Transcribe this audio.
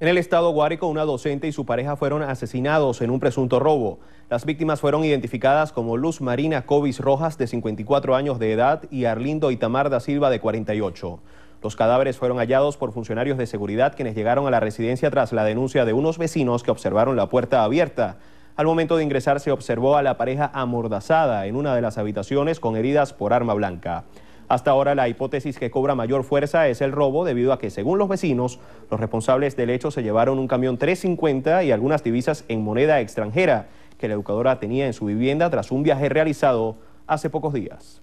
En el estado Guárico, una docente y su pareja fueron asesinados en un presunto robo. Las víctimas fueron identificadas como Luz Marina Covis Rojas, de 54 años de edad, y Arlindo Itamar da Silva, de 48. Los cadáveres fueron hallados por funcionarios de seguridad quienes llegaron a la residencia tras la denuncia de unos vecinos que observaron la puerta abierta. Al momento de ingresar se observó a la pareja amordazada en una de las habitaciones con heridas por arma blanca. Hasta ahora la hipótesis que cobra mayor fuerza es el robo debido a que según los vecinos, los responsables del hecho se llevaron un camión 350 y algunas divisas en moneda extranjera que la educadora tenía en su vivienda tras un viaje realizado hace pocos días.